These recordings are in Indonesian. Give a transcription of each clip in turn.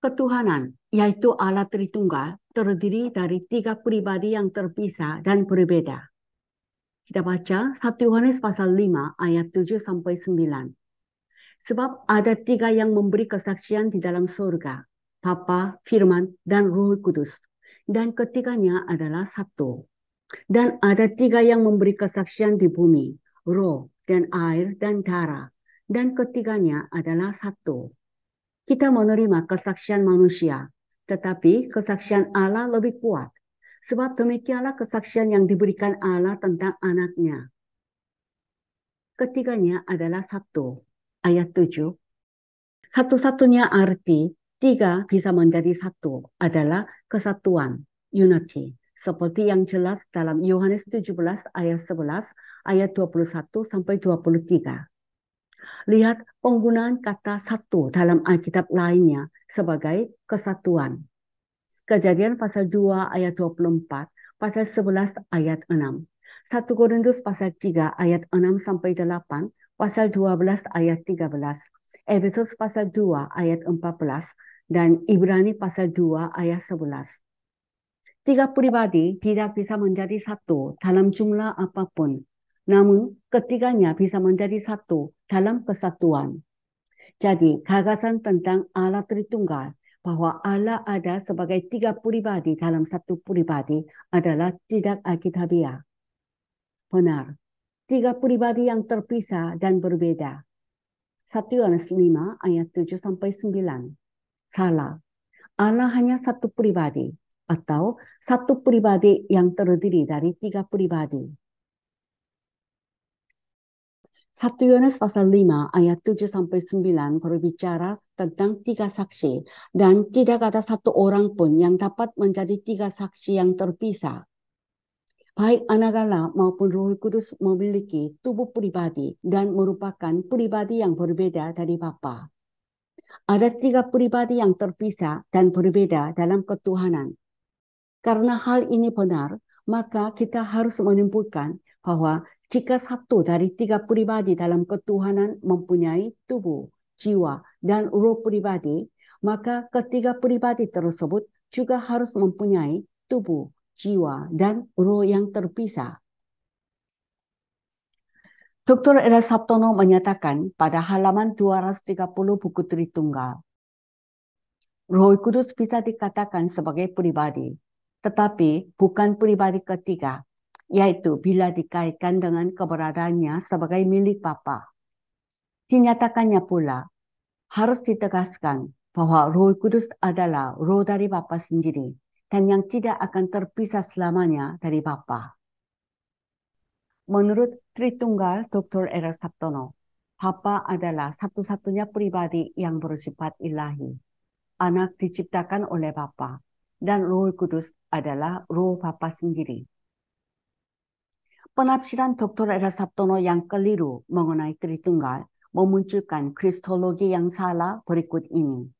Ketuhanan, yaitu Allah Tritunggal, terdiri dari tiga pribadi yang terpisah dan berbeda. Kita baca 1 Yohanes pasal 5 ayat 7 sampai 9. Sebab ada tiga yang memberi kesaksian di dalam surga, Bapa, Firman, dan Roh Kudus. Dan ketiganya adalah satu. Dan ada tiga yang memberi kesaksian di bumi, roh, dan air, dan darah. Dan ketiganya adalah satu. Kita menerima kesaksian manusia, tetapi kesaksian Allah lebih kuat. Sebab demikianlah kesaksian yang diberikan Allah tentang anaknya. Ketiganya adalah satu. Ayat tujuh. Satu-satunya arti tiga bisa menjadi satu adalah kesatuan, unity. Seperti yang jelas dalam Yohanes 17 ayat 11, ayat 21 sampai 23. Lihat penggunaan kata satu dalam Alkitab lainnya sebagai kesatuan. Kejadian pasal 2 ayat 24, pasal 11 ayat 6. 1 Korintus pasal 3 ayat 6 sampai 8, pasal 12 ayat 13. Efesus pasal 2 ayat 14 dan Ibrani pasal 2 ayat 11. Tiga pribadi tidak bisa menjadi satu dalam jumlah apapun namun ketiganya bisa menjadi satu dalam kesatuan. Jadi gagasan tentang Allah Tritunggal bahwa Allah ada sebagai tiga pribadi dalam satu pribadi adalah tidak akitabiah. Benar, tiga pribadi yang terpisah dan berbeda. 1 Yohanes 5 ayat 7 sampai 9. Salah. Allah hanya satu pribadi atau satu pribadi yang terdiri dari tiga pribadi. 1 Yohanes pasal 5 ayat 7 sampai 9 berbicara tentang tiga saksi dan tidak ada satu orang pun yang dapat menjadi tiga saksi yang terpisah. Baik anak Allah maupun Roh Kudus memiliki tubuh pribadi dan merupakan pribadi yang berbeda dari Bapa. Ada tiga pribadi yang terpisah dan berbeda dalam ketuhanan. Karena hal ini benar, maka kita harus menyimpulkan bahwa jika satu dari tiga pribadi dalam ketuhanan mempunyai tubuh, jiwa, dan roh pribadi, maka ketiga pribadi tersebut juga harus mempunyai tubuh, jiwa, dan roh yang terpisah. Dr. Era Sabtono menyatakan pada halaman 230 buku Tritunggal, Roh Kudus bisa dikatakan sebagai pribadi, tetapi bukan pribadi ketiga yaitu bila dikaitkan dengan keberadaannya sebagai milik Papa, Dinyatakannya pula, harus ditegaskan bahwa Roh Kudus adalah roh dari Papa sendiri dan yang tidak akan terpisah selamanya dari Papa. Menurut Tritunggal Dr. Era Sabtono, Bapa adalah satu-satunya pribadi yang bersifat ilahi. Anak diciptakan oleh Papa dan Roh Kudus adalah roh Papa sendiri yang keliru 에라삽도노 양끌리루 멍어나이 kristologi yang salah berikut ini.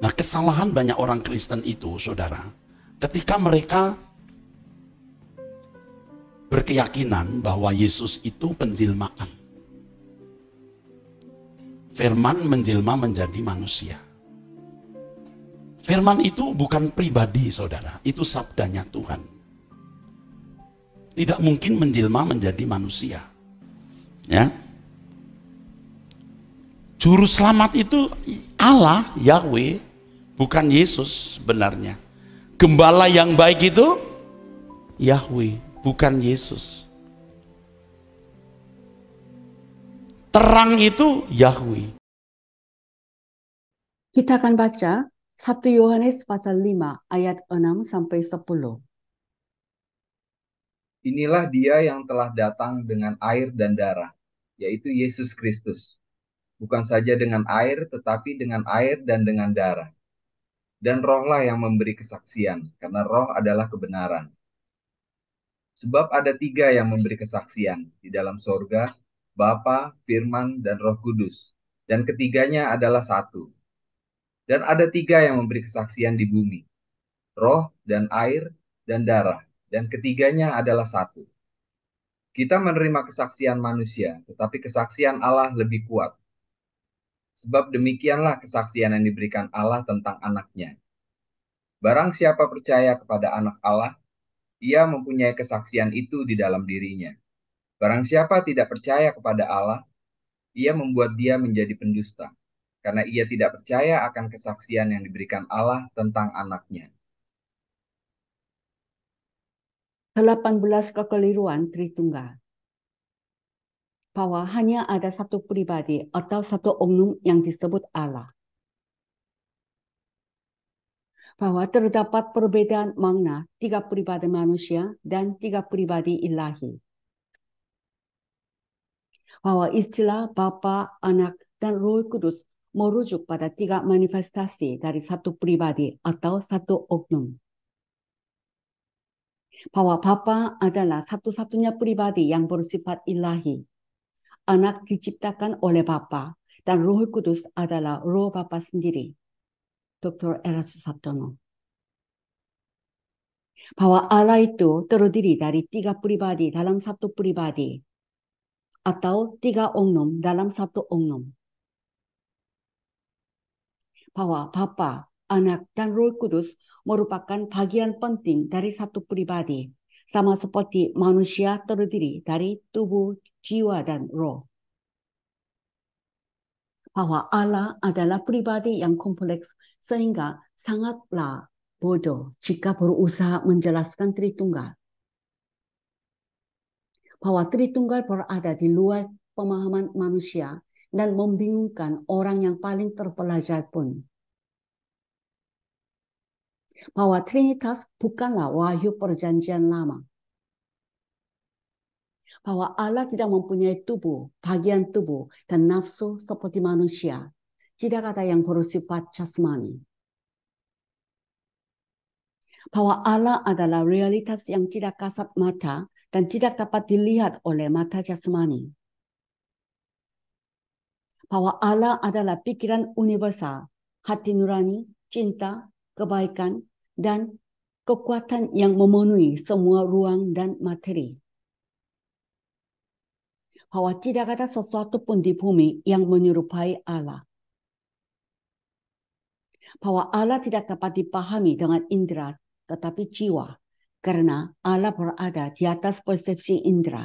Nah kesalahan banyak orang Kristen itu saudara Ketika mereka berkeyakinan bahwa Yesus itu penjilmaan, Firman menjelma menjadi manusia Firman itu bukan pribadi saudara Itu sabdanya Tuhan tidak mungkin menjelma menjadi manusia. Ya. Juru selamat itu Allah, Yahweh, bukan Yesus sebenarnya. Gembala yang baik itu Yahweh, bukan Yesus. Terang itu Yahweh. Kita akan baca 1 Yohanes pasal 5 ayat 6 sampai 10. Inilah dia yang telah datang dengan air dan darah, yaitu Yesus Kristus. Bukan saja dengan air, tetapi dengan air dan dengan darah. Dan rohlah yang memberi kesaksian, karena roh adalah kebenaran. Sebab ada tiga yang memberi kesaksian di dalam sorga, Bapa, Firman, dan Roh Kudus. Dan ketiganya adalah satu. Dan ada tiga yang memberi kesaksian di bumi, roh dan air dan darah dan ketiganya adalah satu. Kita menerima kesaksian manusia, tetapi kesaksian Allah lebih kuat. Sebab demikianlah kesaksian yang diberikan Allah tentang anaknya. Barang siapa percaya kepada anak Allah, ia mempunyai kesaksian itu di dalam dirinya. Barang siapa tidak percaya kepada Allah, ia membuat dia menjadi pendusta, karena ia tidak percaya akan kesaksian yang diberikan Allah tentang anaknya. 18 kekeliruan Tritunggal. Bahwa hanya ada satu pribadi atau satu oknum yang disebut Allah. Bahwa terdapat perbedaan makna tiga pribadi manusia dan tiga pribadi ilahi. Bahwa istilah Bapa, Anak, dan Roh Kudus merujuk pada tiga manifestasi dari satu pribadi atau satu oknum bahwa Bapa adalah satu-satunya pribadi yang bersifat ilahi. Anak diciptakan oleh Bapa dan Roh Kudus adalah Roh Bapa sendiri. Dr. Erasus Sabtono. Bahwa Allah itu terdiri dari tiga pribadi dalam satu pribadi atau tiga oknum dalam satu oknum. Bahwa Bapa anak dan roh kudus merupakan bagian penting dari satu pribadi, sama seperti manusia terdiri dari tubuh, jiwa, dan roh. Bahwa Allah adalah pribadi yang kompleks sehingga sangatlah bodoh jika berusaha menjelaskan Tritunggal. Bahwa Tritunggal berada di luar pemahaman manusia dan membingungkan orang yang paling terpelajar pun bahwa Trinitas bukanlah wahyu perjanjian lama. Bahwa Allah tidak mempunyai tubuh, bagian tubuh, dan nafsu seperti manusia. Tidak ada yang bersifat jasmani. Bahwa Allah adalah realitas yang tidak kasat mata dan tidak dapat dilihat oleh mata jasmani bahwa Allah adalah pikiran universal, hati nurani, cinta, kebaikan, dan kekuatan yang memenuhi semua ruang dan materi. Bahwa tidak ada sesuatu pun di bumi yang menyerupai Allah. Bahwa Allah tidak dapat dipahami dengan indera tetapi jiwa. Karena Allah berada di atas persepsi indera.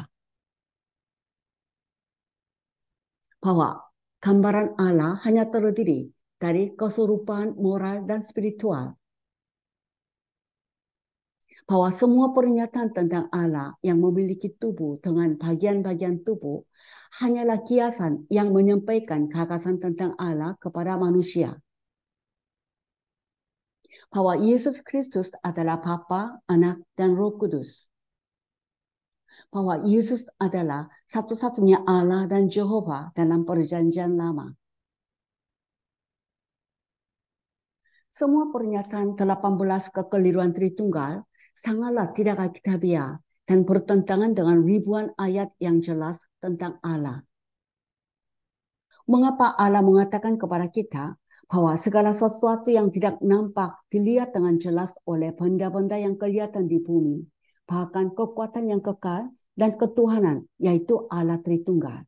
Bahwa gambaran Allah hanya terdiri dari keserupaan moral dan spiritual bahwa semua pernyataan tentang Allah yang memiliki tubuh dengan bagian-bagian tubuh hanyalah kiasan yang menyampaikan gagasan tentang Allah kepada manusia. Bahwa Yesus Kristus adalah Papa, Anak, dan Roh Kudus. Bahwa Yesus adalah satu-satunya Allah dan Jehovah dalam perjanjian lama. semua pernyataan 18 kekeliruan Tritunggal Sangatlah tidakkah kita dan bertentangan dengan ribuan ayat yang jelas tentang Allah. Mengapa Allah mengatakan kepada kita bahwa segala sesuatu yang tidak nampak dilihat dengan jelas oleh benda-benda yang kelihatan di bumi, bahkan kekuatan yang kekal dan ketuhanan, yaitu Allah Tritunggal.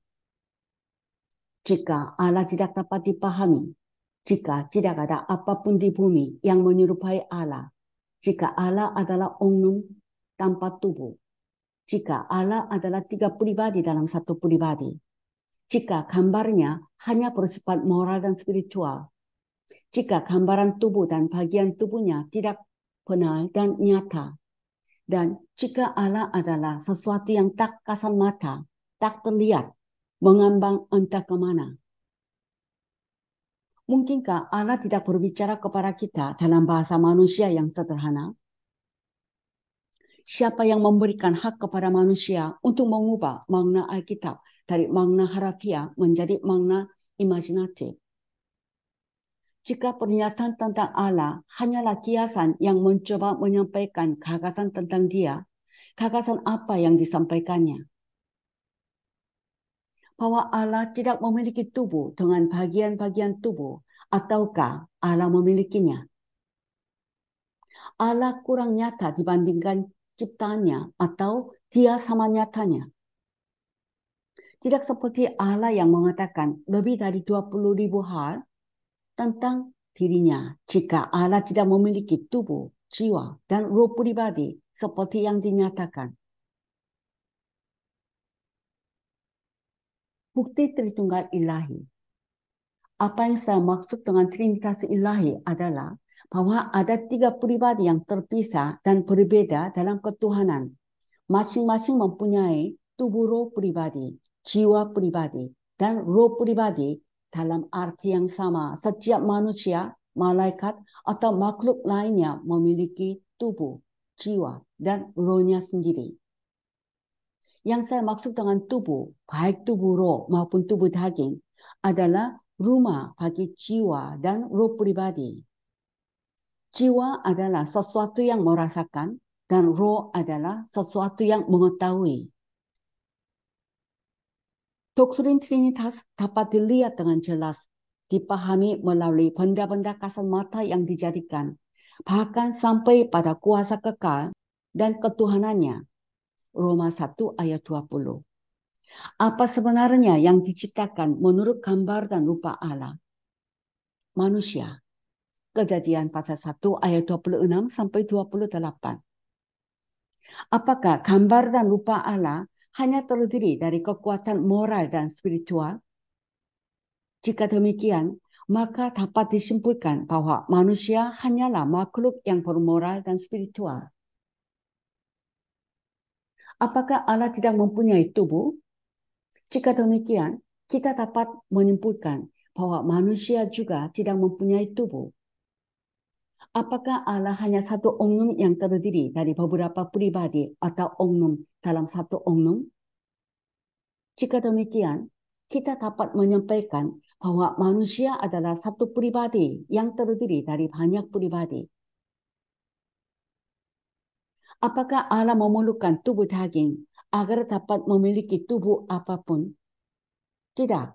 Jika Allah tidak dapat dipahami, jika tidak ada apapun di bumi yang menyerupai Allah, jika Allah adalah umum tanpa tubuh. Jika Allah adalah tiga pribadi dalam satu pribadi. Jika gambarnya hanya bersifat moral dan spiritual. Jika gambaran tubuh dan bagian tubuhnya tidak benar dan nyata. Dan jika Allah adalah sesuatu yang tak kasat mata, tak terlihat, mengambang entah kemana, Mungkinkah Allah tidak berbicara kepada kita dalam bahasa manusia yang sederhana? Siapa yang memberikan hak kepada manusia untuk mengubah makna Alkitab dari makna harafiah menjadi makna imajinatif? Jika pernyataan tentang Allah hanyalah kiasan yang mencoba menyampaikan gagasan tentang dia, gagasan apa yang disampaikannya? bahwa Allah tidak memiliki tubuh dengan bagian-bagian tubuh, ataukah Allah memilikinya? Allah kurang nyata dibandingkan ciptaannya atau dia sama nyatanya. Tidak seperti Allah yang mengatakan lebih dari 20 ribu hal tentang dirinya jika Allah tidak memiliki tubuh, jiwa, dan roh pribadi seperti yang dinyatakan. bukti Tritunggal Ilahi. Apa yang saya maksud dengan Trinitas Ilahi adalah bahwa ada tiga pribadi yang terpisah dan berbeda dalam ketuhanan. Masing-masing mempunyai tubuh roh pribadi, jiwa pribadi, dan roh pribadi dalam arti yang sama. Setiap manusia, malaikat, atau makhluk lainnya memiliki tubuh, jiwa, dan rohnya sendiri. Yang saya maksud dengan tubuh, baik tubuh roh maupun tubuh daging, adalah rumah bagi jiwa dan roh pribadi. Jiwa adalah sesuatu yang merasakan dan roh adalah sesuatu yang mengetahui. Doktrin Trinitas dapat dilihat dengan jelas, dipahami melalui benda-benda kasat mata yang dijadikan, bahkan sampai pada kuasa kekal dan ketuhanannya Roma 1 ayat 20. Apa sebenarnya yang diciptakan menurut gambar dan rupa Allah? Manusia. Kejadian pasal 1 ayat 26 sampai 28. Apakah gambar dan rupa Allah hanya terdiri dari kekuatan moral dan spiritual? Jika demikian, maka dapat disimpulkan bahwa manusia hanyalah makhluk yang bermoral dan spiritual. Apakah Allah tidak mempunyai tubuh? Jika demikian, kita dapat menyimpulkan bahwa manusia juga tidak mempunyai tubuh. Apakah Allah hanya satu oknum yang terdiri dari beberapa pribadi atau oknum dalam satu oknum? Jika demikian, kita dapat menyampaikan bahwa manusia adalah satu pribadi yang terdiri dari banyak pribadi. Apakah Allah memerlukan tubuh daging agar dapat memiliki tubuh apapun? Tidak.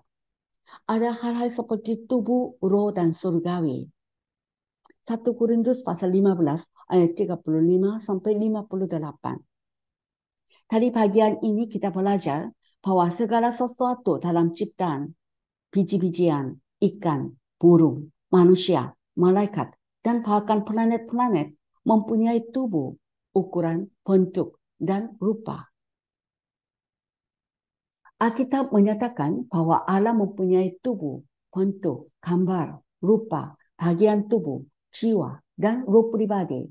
Ada hal-hal seperti tubuh, roh, dan surgawi. 1 Korintus pasal 15 ayat 35 sampai 58. Dari bagian ini kita belajar bahwa segala sesuatu dalam ciptaan, biji-bijian, ikan, burung, manusia, malaikat, dan bahkan planet-planet mempunyai tubuh ukuran, bentuk, dan rupa. Alkitab menyatakan bahwa Allah mempunyai tubuh, bentuk, gambar, rupa, bagian tubuh, jiwa, dan roh pribadi.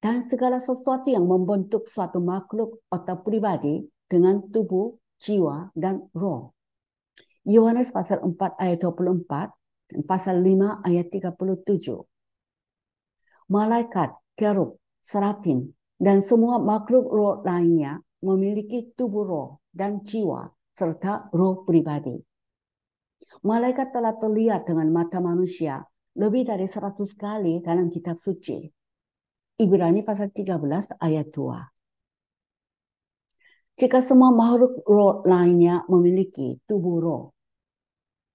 Dan segala sesuatu yang membentuk suatu makhluk atau pribadi dengan tubuh, jiwa, dan roh. Yohanes pasal 4 ayat 24 dan pasal 5 ayat 37. Malaikat, kerub, serafin, dan semua makhluk roh lainnya memiliki tubuh roh dan jiwa serta roh pribadi. Malaikat telah terlihat dengan mata manusia lebih dari 100 kali dalam kitab suci. Ibrani pasal 13 ayat 2. Jika semua makhluk roh lainnya memiliki tubuh roh,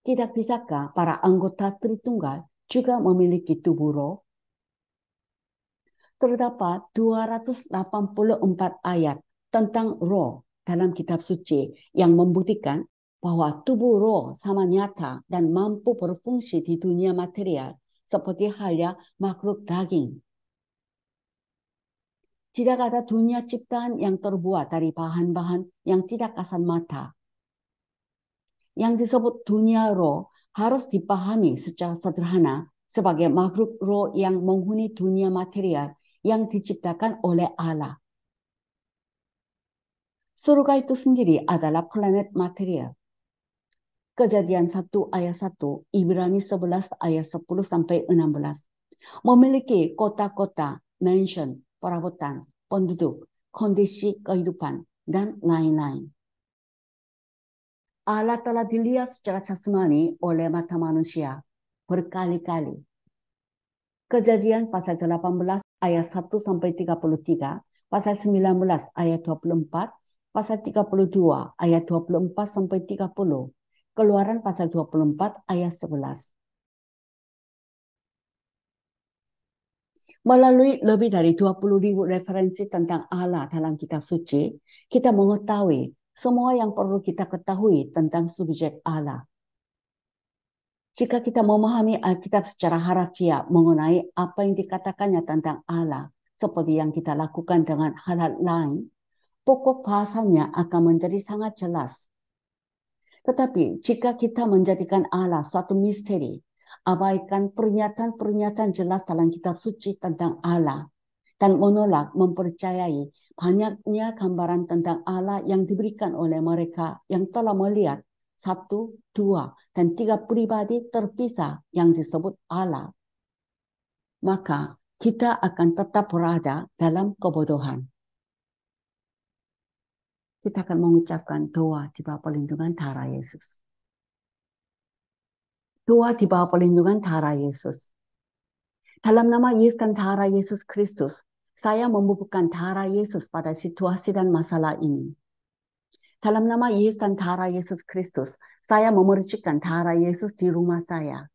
tidak bisakah para anggota Tritunggal juga memiliki tubuh roh? terdapat 284 ayat tentang roh dalam kitab suci yang membuktikan bahwa tubuh roh sama nyata dan mampu berfungsi di dunia material seperti halnya makhluk daging. Tidak ada dunia ciptaan yang terbuat dari bahan-bahan yang tidak kasat mata. Yang disebut dunia roh harus dipahami secara sederhana sebagai makhluk roh yang menghuni dunia material yang diciptakan oleh Allah. Surga itu sendiri adalah planet material. Kejadian 1 ayat 1, Ibrani 11 ayat 10 sampai 16. Memiliki kota-kota, mansion, perabotan, penduduk, kondisi kehidupan, dan lain-lain. Allah telah dilihat secara jasmani oleh mata manusia berkali-kali. Kejadian pasal 18 ayat 1 sampai 33, pasal 19 ayat 24, pasal 32 ayat 24 sampai 30, Keluaran pasal 24 ayat 11. Melalui lebih dari 20 ribu referensi tentang Allah dalam kitab suci, kita mengetahui semua yang perlu kita ketahui tentang subjek Allah. Jika kita memahami Alkitab secara harafiah mengenai apa yang dikatakannya tentang Allah, seperti yang kita lakukan dengan hal-hal lain, pokok bahasanya akan menjadi sangat jelas. Tetapi jika kita menjadikan Allah suatu misteri, abaikan pernyataan-pernyataan jelas dalam kitab suci tentang Allah, dan menolak mempercayai banyaknya gambaran tentang Allah yang diberikan oleh mereka yang telah melihat satu, dua, dan tiga pribadi terpisah yang disebut Allah. Maka kita akan tetap berada dalam kebodohan. Kita akan mengucapkan doa di bawah perlindungan darah Yesus. Doa di bawah perlindungan darah Yesus. Dalam nama Yesus dan darah Yesus Kristus, saya membubuhkan darah Yesus pada situasi dan masalah ini. Dalam nama Yesus dan darah Yesus Kristus, saya memercikkan darah Yesus di rumah saya.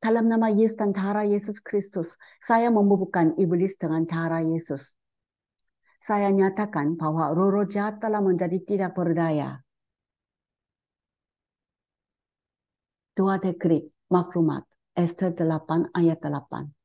Dalam nama Yesus dan darah Yesus Kristus, saya membubuhkan iblis dengan darah Yesus. Saya nyatakan bahwa Roro jahat telah menjadi tidak berdaya. Dua dekrit maklumat Esther 8 ayat 8.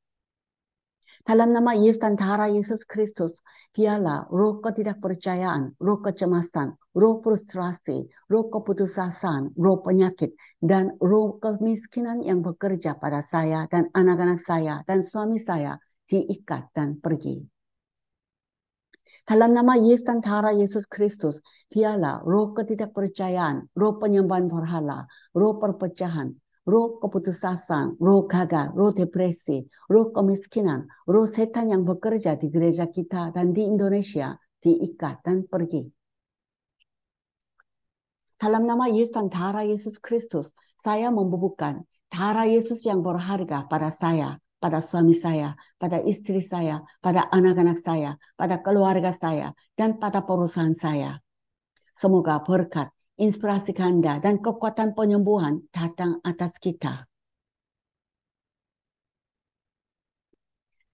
Dalam nama Yesus dan darah Yesus Kristus, biarlah roh ketidakpercayaan, roh kecemasan, roh frustrasi, roh keputusasaan, roh penyakit, dan roh kemiskinan yang bekerja pada saya dan anak-anak saya dan suami saya diikat dan pergi. Dalam nama Yesus dan darah Yesus Kristus, biarlah roh ketidakpercayaan, roh penyembahan berhala, roh perpecahan, roh keputusasaan, roh gagal, roh depresi, roh kemiskinan, roh setan yang bekerja di gereja kita dan di Indonesia diikat dan pergi. Dalam nama Yesus dan darah Yesus Kristus, saya membubuhkan darah Yesus yang berharga pada saya, pada suami saya, pada istri saya, pada anak-anak saya, pada keluarga saya, dan pada perusahaan saya. Semoga berkat inspirasi ganda dan kekuatan penyembuhan datang atas kita.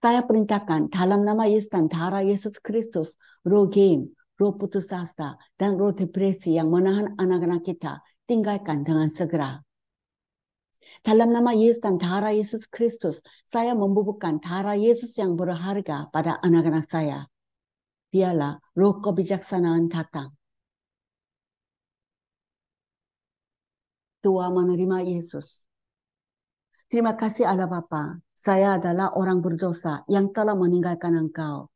Saya perintahkan dalam nama Yesus dan darah Yesus Kristus, roh game, roh putus asa, dan roh depresi yang menahan anak-anak kita, tinggalkan dengan segera. Dalam nama Yesus dan darah Yesus Kristus, saya membubuhkan darah Yesus yang berharga pada anak-anak saya. Biarlah roh kebijaksanaan datang tua menerima Yesus. Terima kasih Allah Bapa. Saya adalah orang berdosa yang telah meninggalkan Engkau.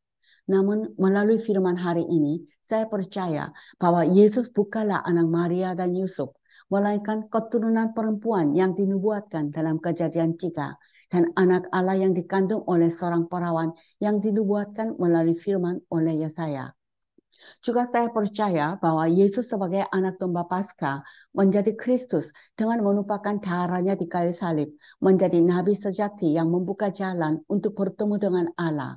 Namun melalui firman hari ini, saya percaya bahwa Yesus bukanlah anak Maria dan Yusuf, melainkan keturunan perempuan yang dinubuatkan dalam kejadian tiga dan anak Allah yang dikandung oleh seorang perawan yang dinubuatkan melalui firman oleh Yesaya. Juga saya percaya bahwa Yesus sebagai anak domba Pasca menjadi Kristus dengan menumpahkan darahnya di kayu salib, menjadi nabi sejati yang membuka jalan untuk bertemu dengan Allah.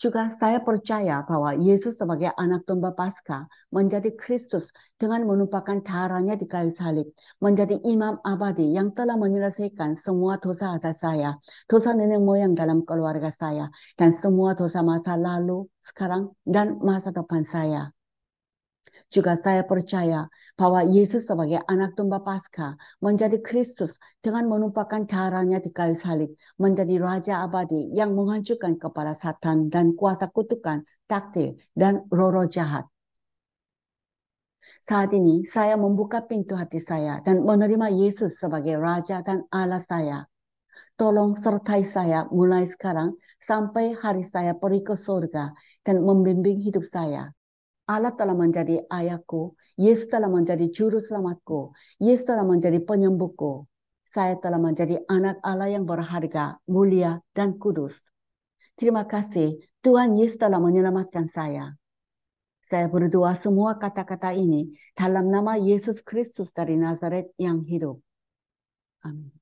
Juga saya percaya bahwa Yesus sebagai anak domba Pasca menjadi Kristus dengan menumpahkan darahnya di kayu salib, menjadi imam abadi yang telah menyelesaikan semua dosa asal saya, dosa nenek moyang dalam keluarga saya, dan semua dosa masa lalu, sekarang, dan masa depan saya. Juga saya percaya bahwa Yesus sebagai anak domba Paskah menjadi Kristus dengan menumpahkan caranya di kayu salib, menjadi raja abadi yang menghancurkan kepala satan dan kuasa kutukan, takdir, dan roro jahat. Saat ini saya membuka pintu hati saya dan menerima Yesus sebagai Raja dan Allah saya. Tolong sertai saya mulai sekarang sampai hari saya pergi ke surga dan membimbing hidup saya. Allah telah menjadi ayahku, Yesus telah menjadi juru selamatku, Yesus telah menjadi penyembuhku. Saya telah menjadi anak Allah yang berharga, mulia, dan kudus. Terima kasih, Tuhan Yesus telah menyelamatkan saya. Saya berdoa semua kata-kata ini dalam nama Yesus Kristus dari Nazaret yang hidup. Amin.